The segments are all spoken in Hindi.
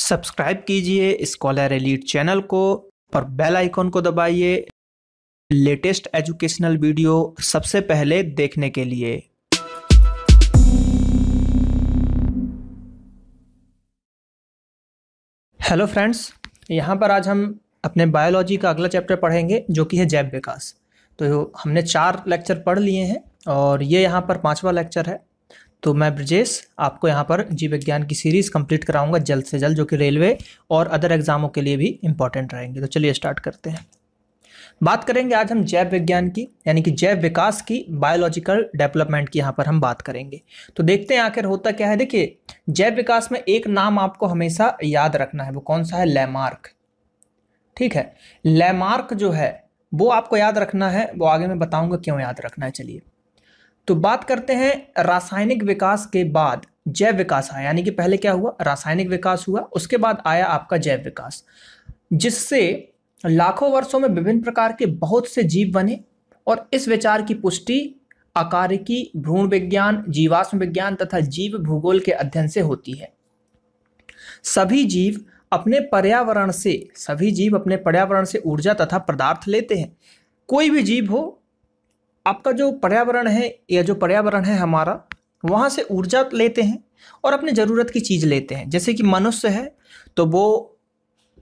सब्सक्राइब कीजिए स्कॉलर एलिट चैनल को और बेल आइकॉन को दबाइए लेटेस्ट एजुकेशनल वीडियो सबसे पहले देखने के लिए हेलो फ्रेंड्स यहाँ पर आज हम अपने बायोलॉजी का अगला चैप्टर पढ़ेंगे जो कि है जैव विकास तो हमने चार लेक्चर पढ़ लिए हैं और ये यहाँ पर पांचवा लेक्चर है तो मैं ब्रजेश आपको यहाँ पर जीव विज्ञान की सीरीज़ कंप्लीट कराऊंगा जल्द से जल्द जो कि रेलवे और अदर एग्ज़ामों के लिए भी इंपॉर्टेंट रहेंगे तो चलिए स्टार्ट करते हैं बात करेंगे आज हम जैव विज्ञान की यानी कि जैव विकास की बायोलॉजिकल डेवलपमेंट की यहाँ पर हम बात करेंगे तो देखते हैं आखिर होता क्या है देखिए जैव विकास में एक नाम आपको हमेशा याद रखना है वो कौन सा है लैमार्क ठीक है लैमार्क जो है वो आपको याद रखना है वो आगे मैं बताऊंगा क्यों याद रखना है चलिए तो बात करते हैं रासायनिक विकास के बाद जैव विकास आया यानी कि पहले क्या हुआ रासायनिक विकास हुआ उसके बाद आया आपका जैव विकास जिससे लाखों वर्षों में विभिन्न प्रकार के बहुत से जीव बने और इस विचार की पुष्टि आकार की भ्रूण विज्ञान जीवाश्म विज्ञान तथा जीव भूगोल के अध्ययन से होती है सभी जीव अपने पर्यावरण से सभी जीव अपने पर्यावरण से ऊर्जा तथा पदार्थ लेते हैं कोई भी जीव हो आपका जो पर्यावरण है या जो पर्यावरण है हमारा वहाँ से ऊर्जा लेते हैं और अपने ज़रूरत की चीज़ लेते हैं जैसे कि मनुष्य है तो वो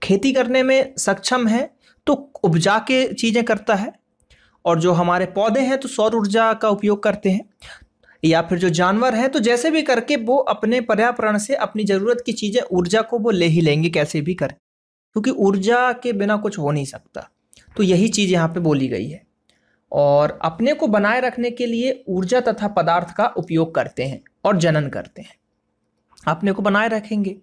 खेती करने में सक्षम है तो उपजा के चीज़ें करता है और जो हमारे पौधे हैं तो सौर ऊर्जा का उपयोग करते हैं या फिर जो जानवर हैं तो जैसे भी करके वो अपने पर्यावरण से अपनी ज़रूरत की चीज़ें ऊर्जा को वो ले ही लेंगे कैसे भी कर क्योंकि ऊर्जा के बिना कुछ हो नहीं सकता तो यही चीज़ यहाँ पे बोली गई है और अपने को बनाए रखने के लिए ऊर्जा तथा पदार्थ का उपयोग करते हैं और जनन करते हैं अपने को बनाए रखेंगे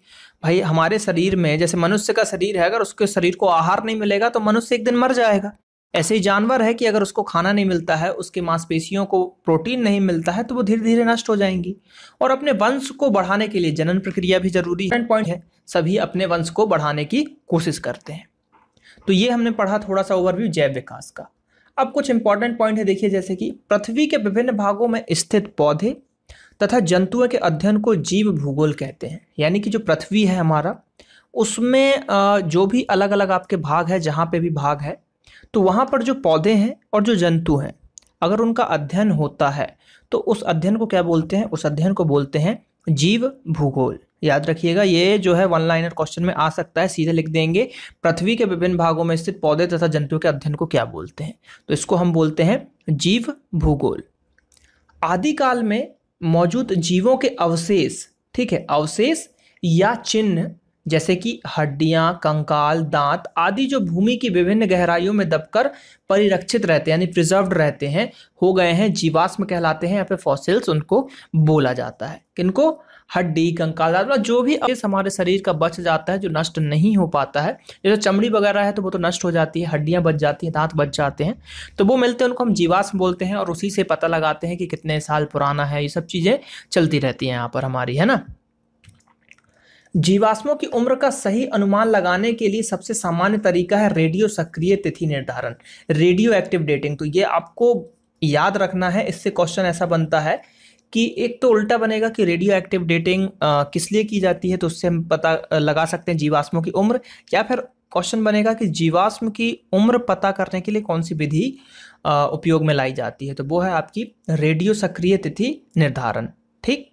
भाई हमारे शरीर में जैसे मनुष्य का शरीर है अगर उसके शरीर को आहार नहीं मिलेगा तो मनुष्य एक दिन मर जाएगा ऐसे ही जानवर है कि अगर उसको खाना नहीं मिलता है उसके मांसपेशियों को प्रोटीन नहीं मिलता है तो वो धीरे धीरे नष्ट हो जाएंगी और अपने वंश को बढ़ाने के लिए जनन प्रक्रिया भी जरूरी है पॉइंट है सभी अपने वंश को बढ़ाने की कोशिश करते हैं तो ये हमने पढ़ा थोड़ा सा ओवरव्यू जैव विकास का अब कुछ इंपॉर्टेंट पॉइंट है देखिए जैसे कि पृथ्वी के विभिन्न भागों में स्थित पौधे तथा जंतुओं के अध्ययन को जीव भूगोल कहते हैं यानी कि जो पृथ्वी है हमारा उसमें जो भी अलग अलग आपके भाग है जहाँ पे भी भाग है तो वहाँ पर जो पौधे हैं और जो जंतु हैं अगर उनका अध्ययन होता है तो उस अध्ययन को क्या बोलते हैं उस अध्ययन को बोलते हैं जीव भूगोल याद रखिएगा ये जो है वन लाइनर क्वेश्चन में आ सकता है सीधे लिख देंगे पृथ्वी के विभिन्न भागों में स्थित पौधे तथा जंतुओं के अध्ययन को क्या बोलते हैं तो इसको हम बोलते हैं जीव भूगोल आदिकाल में मौजूद जीवों के अवशेष ठीक है अवशेष या चिन्ह जैसे कि हड्डियां कंकाल दांत आदि जो भूमि की विभिन्न गहराइयों में दबकर परिरक्षित रहते हैं यानी प्रिजर्व रहते हैं हो गए हैं जीवाश्म कहलाते हैं या फिर फॉसिल्स उनको बोला जाता है किनको हड्डी कंकाल अथवा जो भी हमारे शरीर का बच जाता है जो नष्ट नहीं हो पाता है जैसे चमड़ी वगैरह है तो वो तो नष्ट हो जाती है हड्डियाँ बच जाती हैं दांत बच जाते हैं तो वो मिलते हैं उनको हम जीवाश्म बोलते हैं और उसी से पता लगाते हैं कि कितने साल पुराना है ये सब चीज़ें चलती रहती हैं यहाँ पर हमारी है ना जीवाश्मों की उम्र का सही अनुमान लगाने के लिए सबसे सामान्य तरीका है रेडियो सक्रिय तिथि निर्धारण रेडियो एक्टिव डेटिंग तो ये आपको याद रखना है इससे क्वेश्चन ऐसा बनता है कि एक तो उल्टा बनेगा कि रेडियो एक्टिव डेटिंग किस लिए की जाती है तो उससे हम पता लगा सकते हैं जीवाश्मों की उम्र या फिर क्वेश्चन बनेगा कि जीवाश्म की उम्र पता करने के लिए कौन सी विधि उपयोग में लाई जाती है तो वो है आपकी रेडियो सक्रिय तिथि निर्धारण ठीक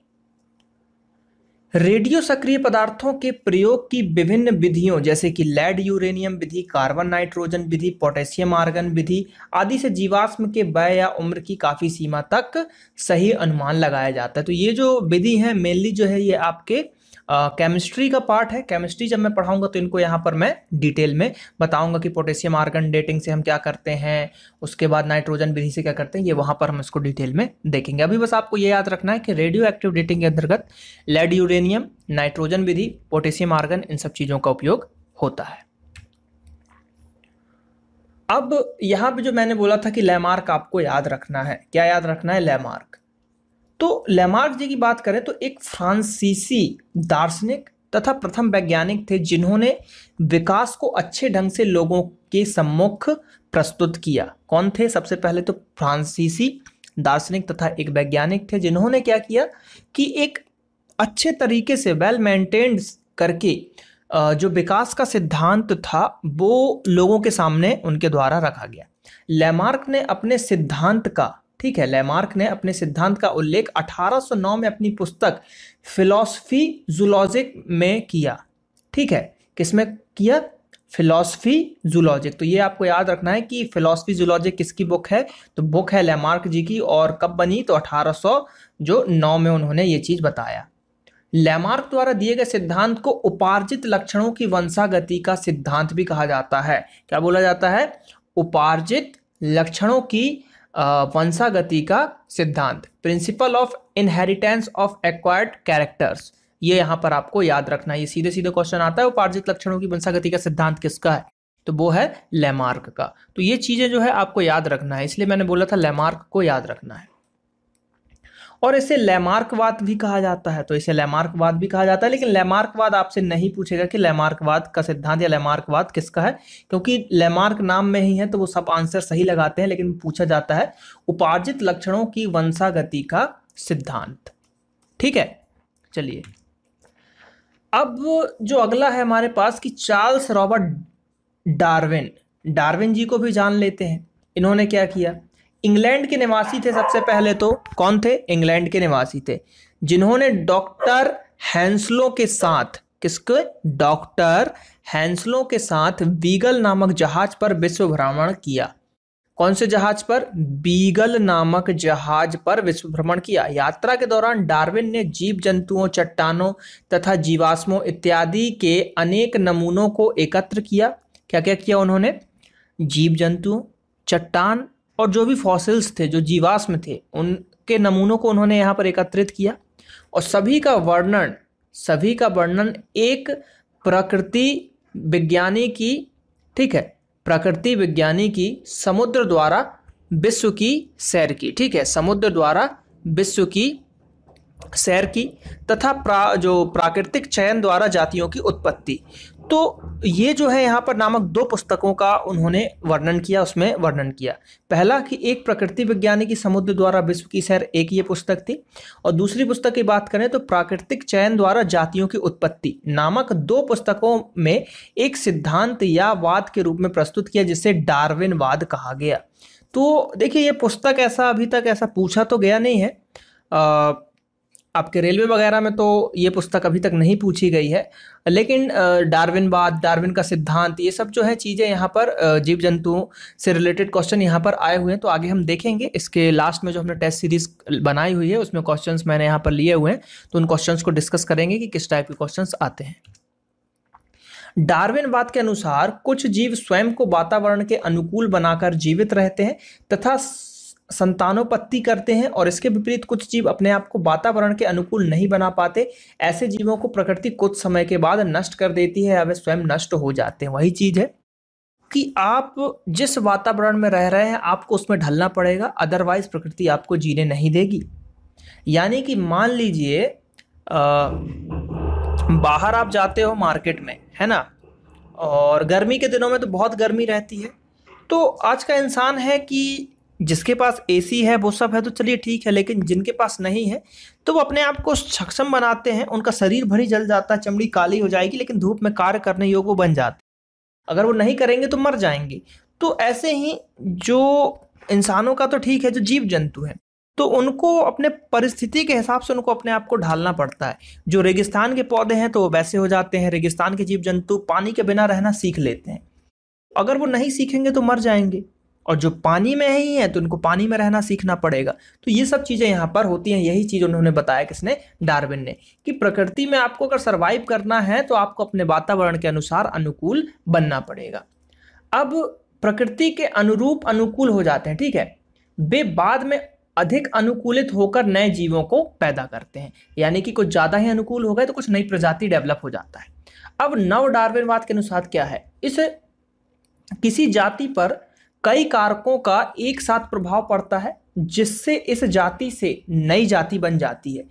रेडियो सक्रिय पदार्थों के प्रयोग की विभिन्न विधियों जैसे कि लेड यूरेनियम विधि कार्बन नाइट्रोजन विधि पोटेशियम आर्गन विधि आदि से जीवाश्म के वय या उम्र की काफ़ी सीमा तक सही अनुमान लगाया जाता है तो ये जो विधि है मेनली जो है ये आपके केमिस्ट्री का पार्ट है केमिस्ट्री जब मैं पढ़ाऊंगा तो इनको यहाँ पर मैं डिटेल में बताऊंगा कि पोटेशियम आर्गन डेटिंग से हम क्या करते हैं उसके बाद नाइट्रोजन विधि से क्या करते हैं ये वहाँ पर हम इसको डिटेल में देखेंगे अभी बस आपको ये याद रखना है कि रेडियो एक्टिव डेटिंग के अंतर्गत लेड यूरेनियम नाइट्रोजन विधि पोटेशियम आर्गन इन सब चीज़ों का उपयोग होता है अब यहाँ पे जो मैंने बोला था कि लैमार्क आपको याद रखना है क्या याद रखना है लैमार्क तो लेमार्क जी की बात करें तो एक फ्रांसीसी दार्शनिक तथा प्रथम वैज्ञानिक थे जिन्होंने विकास को अच्छे ढंग से लोगों के सम्मुख प्रस्तुत किया कौन थे सबसे पहले तो फ्रांसीसी दार्शनिक तथा एक वैज्ञानिक थे जिन्होंने क्या किया कि एक अच्छे तरीके से वेल मेंटेन्ड करके जो विकास का सिद्धांत था वो लोगों के सामने उनके द्वारा रखा गया लेमार्क ने अपने सिद्धांत का ठीक है लेमार्क ने अपने सिद्धांत का उल्लेख 1809 में अपनी पुस्तक फिलॉसफी जूलॉजिक में किया ठीक है किसमें किया फिलोसफी जूलॉजिक तो ये आपको याद रखना है कि फिलोसफी जूलॉजिक किसकी बुक है तो बुक है लेमार्क जी की और कब बनी तो अठारह जो नौ में उन्होंने ये चीज़ बताया लेमार्क द्वारा दिए गए सिद्धांत को उपार्जित लक्षणों की वंशागति का सिद्धांत भी कहा जाता है क्या बोला जाता है उपार्जित लक्षणों की वंशागति का सिद्धांत principle of inheritance of acquired characters ये यहाँ पर आपको याद रखना है ये सीधे सीधे क्वेश्चन आता है उपार्जित लक्षणों की वंशागति का सिद्धांत किसका है तो वो है लेमार्क का तो ये चीज़ें जो है आपको याद रखना है इसलिए मैंने बोला था लेमार्क को याद रखना है और इसे लेमार्कवाद भी कहा जाता है तो इसे लेमार्कवाद भी कहा जाता है लेकिन लेमार्कवाद आपसे नहीं पूछेगा कि लेमार्कवाद का सिद्धांत या लेमार्कवाद किसका है क्योंकि लेमार्क नाम में ही है तो वो सब आंसर सही लगाते हैं लेकिन पूछा जाता है उपार्जित लक्षणों की वंशागति का सिद्धांत ठीक है चलिए अब जो अगला है हमारे पास कि Charles Robert Darwin Darwin ji को भी जान लेते हैं इन्होंने क्या किया इंग्लैंड के निवासी थे सबसे पहले तो कौन थे इंग्लैंड के निवासी थे जिन्होंने डॉक्टर हैंसलो के साथ किसके डॉक्टर हैंसलो के साथ बीगल नामक जहाज पर विश्व भ्रमण किया कौन से जहाज पर बीगल नामक जहाज पर विश्व भ्रमण किया यात्रा के दौरान डार्विन ने जीव जंतुओं चट्टानों तथा जीवाश्मों इत्यादि के अनेक नमूनों को एकत्र किया क्या क्या किया उन्होंने जीव जंतु चट्टान और जो भी फॉसिल्स थे जो जीवाश्म थे उनके नमूनों को उन्होंने यहाँ पर एकत्रित किया और सभी का वर्णन सभी का वर्णन एक प्रकृति विज्ञानी की ठीक है प्रकृति विज्ञानी की समुद्र द्वारा विश्व की सैर की ठीक है समुद्र द्वारा विश्व की सैर की तथा प्रा जो प्राकृतिक चयन द्वारा जातियों की उत्पत्ति तो ये जो है यहाँ पर नामक दो पुस्तकों का उन्होंने वर्णन किया उसमें वर्णन किया पहला कि एक प्रकृति विज्ञानी की समुद्र द्वारा विश्व की सैर एक ये पुस्तक थी और दूसरी पुस्तक की बात करें तो प्राकृतिक चयन द्वारा जातियों की उत्पत्ति नामक दो पुस्तकों में एक सिद्धांत या वाद के रूप में प्रस्तुत किया जिसे डार्विन वाद कहा गया तो देखिए ये पुस्तक ऐसा अभी तक ऐसा पूछा तो गया नहीं है आ, आपके रेलवे वगैरह में तो ये पुस्तक अभी तक नहीं पूछी गई है लेकिन बाद डार्विन का सिद्धांत ये सब जो है चीज़ें यहाँ पर जीव जंतुओं से रिलेटेड क्वेश्चन यहाँ पर आए हुए हैं तो आगे हम देखेंगे इसके लास्ट में जो हमने टेस्ट सीरीज बनाई हुई है उसमें क्वेश्चन मैंने यहाँ पर लिए हुए हैं तो उन क्वेश्चन को डिस्कस करेंगे कि किस टाइप के क्वेश्चन आते हैं डार्विन बात के अनुसार कुछ जीव स्वयं को वातावरण के अनुकूल बनाकर जीवित रहते हैं तथा संतानोपत्ति करते हैं और इसके विपरीत कुछ जीव अपने आप को वातावरण के अनुकूल नहीं बना पाते ऐसे जीवों को प्रकृति कुछ समय के बाद नष्ट कर देती है या वे स्वयं नष्ट हो जाते हैं वही चीज़ है कि आप जिस वातावरण में रह रहे हैं आपको उसमें ढलना पड़ेगा अदरवाइज प्रकृति आपको जीने नहीं देगी यानी कि मान लीजिए बाहर आप जाते हो मार्केट में है ना और गर्मी के दिनों में तो बहुत गर्मी रहती है तो आज का इंसान है कि जिसके पास एसी है वो सब है तो चलिए ठीक है लेकिन जिनके पास नहीं है तो वो अपने आप को सक्षम बनाते हैं उनका शरीर भरी जल जाता है चमड़ी काली हो जाएगी लेकिन धूप में कार्य करने योग वो बन जाते अगर वो नहीं करेंगे तो मर जाएंगे तो ऐसे ही जो इंसानों का तो ठीक है जो जीव जंतु हैं तो उनको अपने परिस्थिति के हिसाब से उनको अपने आप को ढालना पड़ता है जो रेगिस्तान के पौधे हैं तो वो वैसे हो जाते हैं रेगिस्तान के जीव जंतु पानी के बिना रहना सीख लेते हैं अगर वो नहीं सीखेंगे तो मर जाएंगे और जो पानी में ही हैं तो उनको पानी में रहना सीखना पड़ेगा तो ये सब चीज़ें यहाँ पर होती हैं यही चीज़ उन्होंने बताया किसने डार्विन ने कि प्रकृति में आपको अगर सर्वाइव करना है तो आपको अपने वातावरण के अनुसार अनुकूल बनना पड़ेगा अब प्रकृति के अनुरूप अनुकूल हो जाते हैं ठीक है वे बाद में अधिक अनुकूलित होकर नए जीवों को पैदा करते हैं यानी कि कुछ ज़्यादा ही अनुकूल हो गए तो कुछ नई प्रजाति डेवलप हो जाता है अब नव डार्विनवाद के अनुसार क्या है इस किसी जाति पर कई कारकों का एक साथ प्रभाव पड़ता है जिससे इस जाति से नई जाति बन जाती है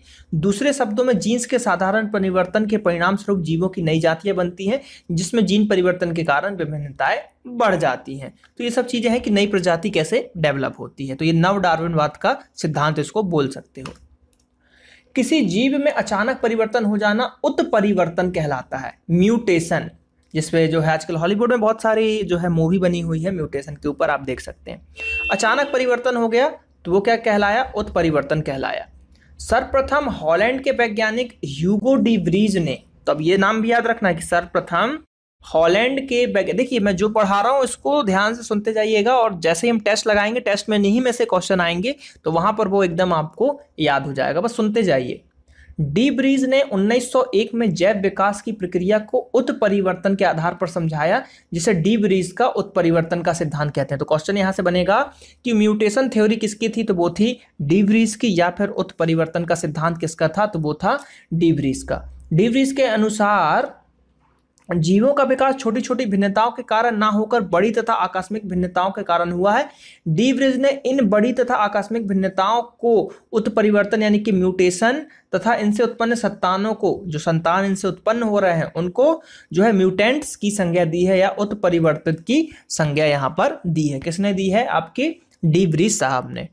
दूसरे शब्दों में जीन्स के साधारण परिवर्तन के परिणाम स्वरूप जीवों की नई जातियां बनती हैं जिसमें जीन परिवर्तन के कारण विभिन्नताएं बढ़ जाती हैं तो ये सब चीज़ें हैं कि नई प्रजाति कैसे डेवलप होती है तो ये नव डार्विनवाद का सिद्धांत इसको बोल सकते हो किसी जीव में अचानक परिवर्तन हो जाना उत्परिवर्तन कहलाता है म्यूटेशन जिसमें जो है आजकल हॉलीवुड में बहुत सारी जो है मूवी बनी हुई है म्यूटेशन के ऊपर आप देख सकते हैं अचानक परिवर्तन हो गया तो वो क्या कहलाया उत्परिवर्तन कहलाया सर्वप्रथम हॉलैंड के वैज्ञानिक ह्यूगो डिब्रीज ने तो अब ये नाम भी याद रखना है कि सर्वप्रथम हॉलैंड के देखिए मैं जो पढ़ा रहा हूँ इसको ध्यान से सुनते जाइएगा और जैसे ही हम टेस्ट लगाएंगे टेस्ट में नहीं में से क्वेश्चन आएंगे तो वहाँ पर वो एकदम आपको याद हो जाएगा बस सुनते जाइए डी ब्रीज ने 1901 में जैव विकास की प्रक्रिया को उत्परिवर्तन के आधार पर समझाया जिसे डी ब्रीज का उत्परिवर्तन का सिद्धांत कहते हैं तो क्वेश्चन यहां से बनेगा कि म्यूटेशन थ्योरी किसकी थी तो वो थी डी ब्रीज की या फिर उत्परिवर्तन का सिद्धांत किसका था तो वो था डी ब्रीज का डी ब्रीज के अनुसार जीवों का विकास छोटी छोटी भिन्नताओं के कारण ना होकर बड़ी तथा आकस्मिक भिन्नताओं के कारण हुआ है डीब्रिज ने इन बड़ी तथा आकस्मिक भिन्नताओं को उत्परिवर्तन यानी कि म्यूटेशन तथा इनसे उत्पन्न संतानों को जो संतान इनसे उत्पन्न हो रहे हैं उनको जो है म्यूटेंट्स की संज्ञा दी है या उत्परिवर्तित की संज्ञा यहाँ पर दी है किसने दी है आपके डीब्रिज साहब ने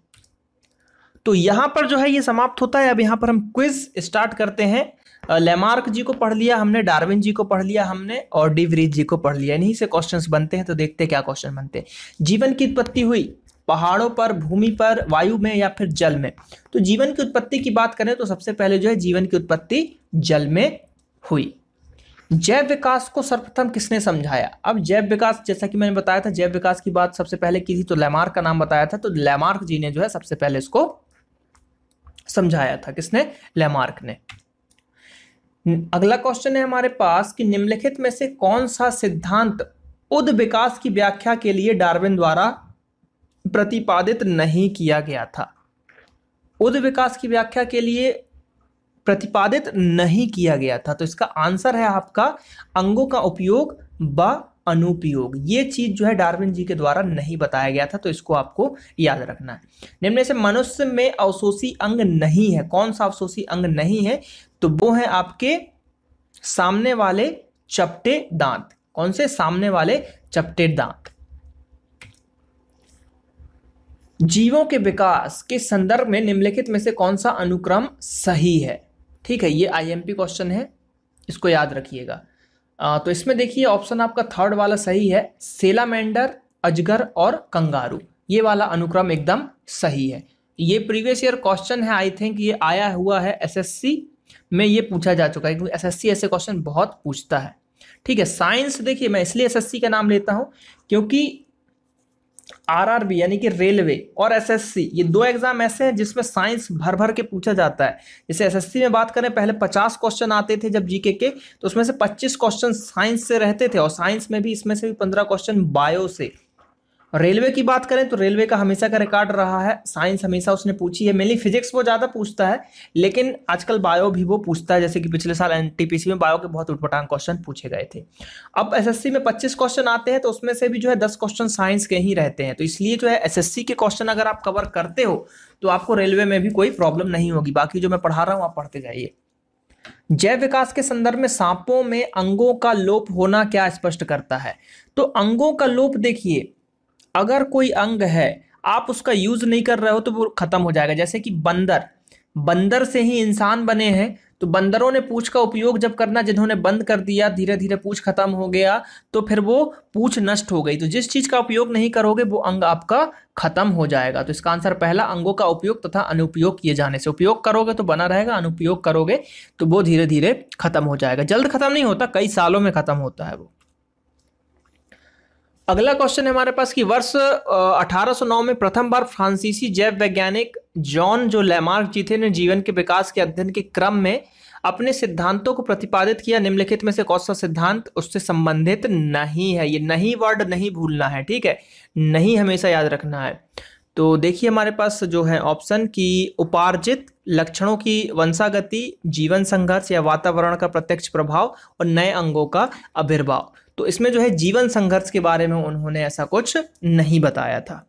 तो यहाँ पर जो है ये समाप्त होता है अब यहाँ पर हम क्विज स्टार्ट करते हैं लेमार्क जी को पढ़ लिया हमने डार्विन जी को पढ़ लिया हमने और डिवरीज जी को पढ़ लिया इन्हीं से क्वेश्चंस बनते हैं तो देखते हैं क्या क्वेश्चन बनते हैं जीवन की उत्पत्ति हुई पहाड़ों पर भूमि पर वायु में या फिर जल में तो जीवन की उत्पत्ति की बात करें तो सबसे पहले जो है जीवन की उत्पत्ति जल में हुई जैव विकास को सर्वप्रथम किसने समझाया अब जैव विकास जैसा कि मैंने बताया था जैव विकास की बात सबसे पहले की थी तो लेमार्क का नाम बताया था तो लेमार्क जी ने जो है सबसे पहले इसको समझाया था किसने लेमार्क ने हम्म। अगला क्वेश्चन है हमारे पास कि निम्नलिखित में से कौन सा सिद्धांत उद विकास की व्याख्या के लिए डार्विन द्वारा प्रतिपादित नहीं किया गया था उद विकास की व्याख्या के लिए प्रतिपादित नहीं किया गया था तो इसका आंसर है आपका अंगों का उपयोग बा अनुपयोग ये चीज़ जो है डार्विन जी के द्वारा नहीं बताया गया था तो इसको आपको याद रखना है निम्न से मनुष्य में अवशोषी अंग नहीं है कौन सा अवशोषी अंग नहीं है तो वो है आपके सामने वाले चपटे दांत कौन से सामने वाले चपटे दांत जीवों के विकास के संदर्भ में निम्नलिखित में से कौन सा अनुक्रम सही है ठीक है ये आईएमपी क्वेश्चन है इसको याद रखिएगा आ, तो इसमें देखिए ऑप्शन आपका थर्ड वाला सही है सेलामेंडर अजगर और कंगारू ये वाला अनुक्रम एकदम सही है ये प्रीवियस ईयर क्वेश्चन है आई थिंक ये आया हुआ है एसएससी में ये पूछा जा चुका है क्योंकि एसएससी ऐसे क्वेश्चन बहुत पूछता है ठीक है साइंस देखिए मैं इसलिए एसएससी का नाम लेता हूँ क्योंकि आरआरबी यानी कि रेलवे और एसएससी ये दो एग्जाम ऐसे हैं जिसमें साइंस भर भर के पूछा जाता है जैसे एसएससी में बात करें पहले 50 क्वेश्चन आते थे जब जीके के तो उसमें से 25 क्वेश्चन साइंस से रहते थे और साइंस में भी इसमें से भी 15 क्वेश्चन बायो से रेलवे की बात करें तो रेलवे का हमेशा का रिकॉर्ड रहा है साइंस हमेशा उसने पूछी है मेनली फिजिक्स वो ज़्यादा पूछता है लेकिन आजकल बायो भी वो पूछता है जैसे कि पिछले साल एन में बायो के बहुत उठपटांग क्वेश्चन पूछे गए थे अब एस में पच्चीस क्वेश्चन आते हैं तो उसमें से भी जो है दस क्वेश्चन साइंस के ही रहते हैं तो इसलिए जो है एस के क्वेश्चन अगर आप कवर करते हो तो आपको रेलवे में भी कोई प्रॉब्लम नहीं होगी बाकी जो मैं पढ़ा रहा हूँ आप पढ़ते जाइए जैव विकास के संदर्भ में सांपों में अंगों का लोप होना क्या स्पष्ट करता है तो अंगों का लोप देखिए अगर कोई अंग है आप उसका यूज़ नहीं कर रहे हो तो वो ख़त्म हो जाएगा जैसे कि बंदर बंदर से ही इंसान बने हैं तो बंदरों ने पूछ का उपयोग जब करना जिन्होंने बंद कर दिया धीरे धीरे पूछ खत्म हो गया तो फिर वो पूछ नष्ट हो गई तो जिस चीज़ का उपयोग नहीं करोगे वो अंग आपका खत्म हो जाएगा तो इसका आंसर पहला अंगों का उपयोग तथा अनुपयोग किए जाने से उपयोग करोगे तो बना रहेगा अनुपयोग करोगे तो वो धीरे धीरे खत्म हो जाएगा जल्द खत्म नहीं होता कई सालों में खत्म होता है वो अगला क्वेश्चन है हमारे पास कि वर्ष 1809 में प्रथम बार फ्रांसीसी जैव वैज्ञानिक जॉन जो लैमार्क जी थे ने जीवन के विकास के अध्ययन के क्रम में अपने सिद्धांतों को प्रतिपादित किया निम्नलिखित में से कौन सा सिद्धांत उससे संबंधित नहीं है ये नहीं वर्ड नहीं भूलना है ठीक है नहीं हमेशा याद रखना है तो देखिए हमारे पास जो है ऑप्शन कि उपार्जित लक्षणों की वंशागति जीवन संघर्ष या वातावरण का प्रत्यक्ष प्रभाव और नए अंगों का आविर्भाव तो इसमें जो है जीवन संघर्ष के बारे में उन्होंने ऐसा कुछ नहीं बताया था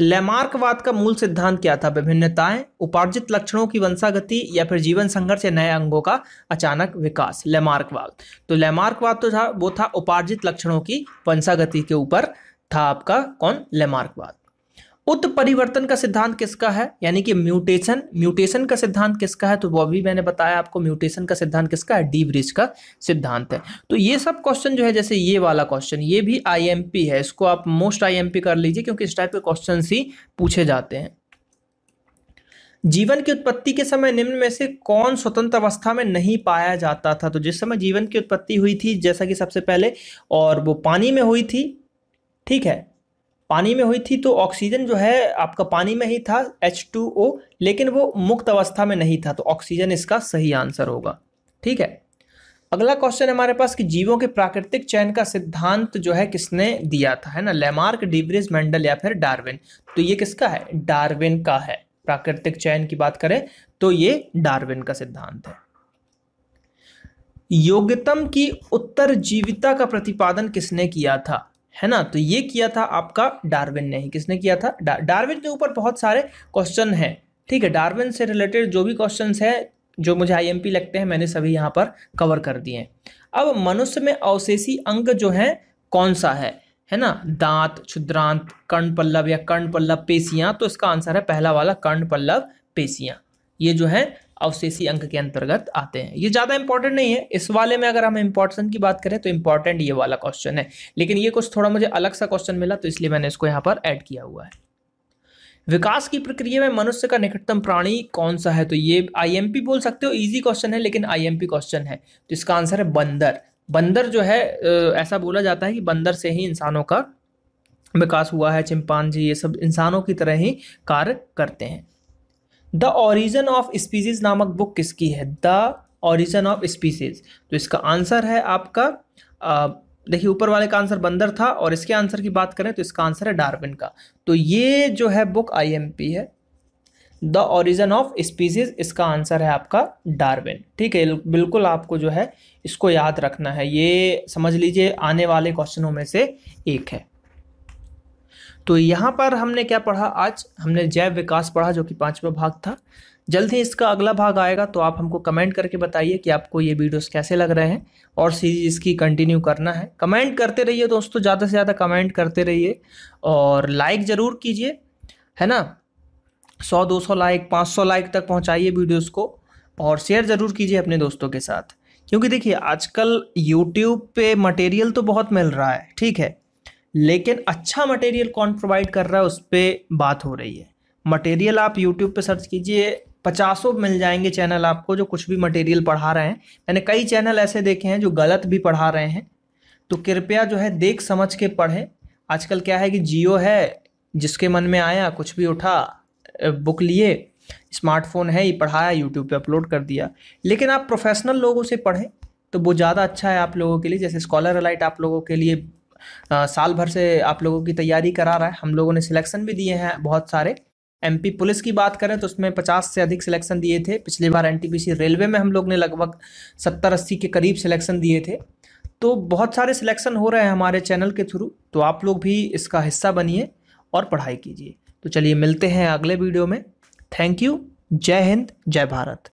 लेमार्कवाद का मूल सिद्धांत क्या था विभिन्नताएं उपार्जित लक्षणों की वंशागति या फिर जीवन संघर्ष या नए अंगों का अचानक विकास लेमार्कवाद तो लेमार्कवाद तो था वो था उपार्जित लक्षणों की वंशागति के ऊपर था आपका कौन लेमार्कवाद उत्परिवर्तन का सिद्धांत किसका है यानी कि म्यूटेशन म्यूटेशन का सिद्धांत किसका है तो वो अभी मैंने बताया आपको म्यूटेशन का सिद्धांत किसका है डी ब्रिज का सिद्धांत है तो ये सब क्वेश्चन जो है जैसे ये वाला क्वेश्चन ये भी आईएमपी है इसको आप मोस्ट आईएमपी कर लीजिए क्योंकि इस टाइप के क्वेश्चन ही पूछे जाते हैं जीवन की उत्पत्ति के समय निम्न में से कौन स्वतंत्र अवस्था में नहीं पाया जाता था तो जिस समय जीवन की उत्पत्ति हुई थी जैसा कि सबसे पहले और वो पानी में हुई थी ठीक है पानी में हुई थी तो ऑक्सीजन जो है आपका पानी में ही था H2O लेकिन वो मुक्त अवस्था में नहीं था तो ऑक्सीजन इसका सही आंसर होगा ठीक है अगला क्वेश्चन हमारे पास कि जीवों के प्राकृतिक चयन का सिद्धांत जो है किसने दिया था है ना लेमार्क डिब्रिज मेंडल या फिर डार्विन तो ये किसका है डार्विन का है प्राकृतिक चयन की बात करें तो ये डार्विन का सिद्धांत है योग्यतम की उत्तर जीविता का प्रतिपादन किसने किया था है ना तो ये किया था आपका डार्विन ने किसने किया था डा, डार्विन के ऊपर बहुत सारे क्वेश्चन हैं ठीक है डार्विन से रिलेटेड जो भी क्वेश्चन है जो मुझे आईएमपी लगते हैं मैंने सभी यहाँ पर कवर कर दिए हैं अब मनुष्य में अवशेषी अंग जो है कौन सा है है ना दांत क्षुद्रांत कर्ण पल्लव या कर्ण पल्लव पेशियां तो इसका आंसर है पहला वाला कर्ण पल्लव पेशियां ये जो है अवशेषी अंक के अंतर्गत आते हैं ये ज़्यादा इंपॉर्टेंट नहीं है इस वाले में अगर हम इंपॉर्टेंट की बात करें तो इंपॉर्टेंट ये वाला क्वेश्चन है लेकिन ये कुछ थोड़ा मुझे अलग सा क्वेश्चन मिला तो इसलिए मैंने इसको यहाँ पर ऐड किया हुआ है विकास की प्रक्रिया में मनुष्य का निकटतम प्राणी कौन सा है तो ये आई बोल सकते हो ईजी क्वेश्चन है लेकिन आई क्वेश्चन है तो इसका आंसर है बंदर बंदर जो है ऐसा बोला जाता है कि बंदर से ही इंसानों का विकास हुआ है चिंपांजी ये सब इंसानों की तरह ही कार्य करते हैं द ओरिजन ऑफ स्पीसीज नामक बुक किसकी है द ओरिजन ऑफ स्पीसीज तो इसका आंसर है आपका देखिए ऊपर वाले का आंसर बंदर था और इसके आंसर की बात करें तो इसका आंसर है डार्विन का तो ये जो है बुक आईएमपी है द ओरिजन ऑफ स्पीसीज इसका आंसर है आपका डार्विन ठीक है बिल्कुल आपको जो है इसको याद रखना है ये समझ लीजिए आने वाले क्वेश्चनों में से एक है तो यहाँ पर हमने क्या पढ़ा आज हमने जैव विकास पढ़ा जो कि पाँचवा भाग था जल्द ही इसका अगला भाग आएगा तो आप हमको कमेंट करके बताइए कि आपको ये वीडियोस कैसे लग रहे हैं और सीरीज इसकी कंटिन्यू करना है कमेंट करते रहिए दोस्तों ज़्यादा से ज़्यादा कमेंट करते रहिए और लाइक ज़रूर कीजिए है ना सौ दो सौ लाइक पाँच सौ लाइक तक पहुँचाइए वीडियोज़ को और शेयर ज़रूर कीजिए अपने दोस्तों के साथ क्योंकि देखिए आजकल यूट्यूब पे मटेरियल तो बहुत मिल रहा है ठीक है लेकिन अच्छा मटेरियल कौन प्रोवाइड कर रहा है उस पर बात हो रही है मटेरियल आप यूट्यूब पे सर्च कीजिए पचासों मिल जाएंगे चैनल आपको जो कुछ भी मटेरियल पढ़ा रहे हैं मैंने कई चैनल ऐसे देखे हैं जो गलत भी पढ़ा रहे हैं तो कृपया जो है देख समझ के पढ़ें आजकल क्या है कि जियो है जिसके मन में आया कुछ भी उठा बुक लिए स्मार्टफोन है ये पढ़ाया यूट्यूब पे अपलोड कर दिया लेकिन आप प्रोफेशनल लोगों से पढ़ें तो वो ज़्यादा अच्छा है आप लोगों के लिए जैसे स्कॉलर अलाइट आप लोगों के लिए साल भर से आप लोगों की तैयारी करा रहा है हम लोगों ने सिलेक्शन भी दिए हैं बहुत सारे एमपी पुलिस की बात करें तो उसमें 50 से अधिक सिलेक्शन दिए थे पिछली बार एनटीपीसी रेलवे में हम लोग ने लगभग 70 अस्सी के करीब सिलेक्शन दिए थे तो बहुत सारे सिलेक्शन हो रहे हैं हमारे चैनल के थ्रू तो आप लोग भी इसका हिस्सा बनिए और पढ़ाई कीजिए तो चलिए मिलते हैं अगले वीडियो में थैंक यू जय हिंद जय भारत